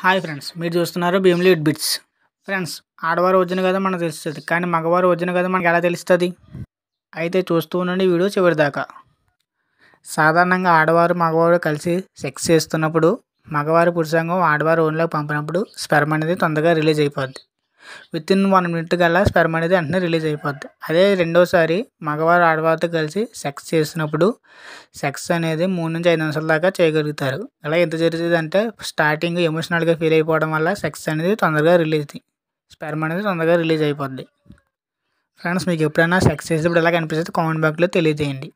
hi friends మీరు చూస్తున్నారు Bhimli it bits friends ఆడవారు వచ్చిన కదా మనకు తెలుస్తుంది కానీ మగవారు వచ్చిన కదా మనకు ఎలా తెలుస్తుంది అయితే చూస్తూ ఉండండి వీడియో చివరిదాకా సాధారణంగా ఆడవారు మగవారు కలిసి సెక్స్ చేస్తున్నప్పుడు మగవారి పురుషాంగం ఆడవారు ఓన్లోకి పంపినప్పుడు స్పెరమ్ అనేది తొందరగా రిలీజ్ అయిపోద్ది విత్ ఇన్ వన్ మినిట్ కల్లా స్పెర్మ్ అనేది వెంటనే రిలీజ్ అయిపోద్ది అదే రెండోసారి మగవారు ఆడవారితో కలిసి సెక్స్ చేసినప్పుడు సెక్స్ అనేది మూడు నుంచి ఐదు నిమిషాల దాకా చేయగలుగుతారు అలా ఎంత అంటే స్టార్టింగ్ ఎమోషనల్గా ఫీల్ అయిపోవడం వల్ల సెక్స్ అనేది తొందరగా రిలీజ్ స్పెర్మ్ అనేది తొందరగా రిలీజ్ అయిపోద్ది ఫ్రెండ్స్ మీకు ఎప్పుడైనా సెక్స్ చేసినప్పుడు ఎలా కనిపిస్తుంది కామెంట్ బాక్స్లో తెలియజేయండి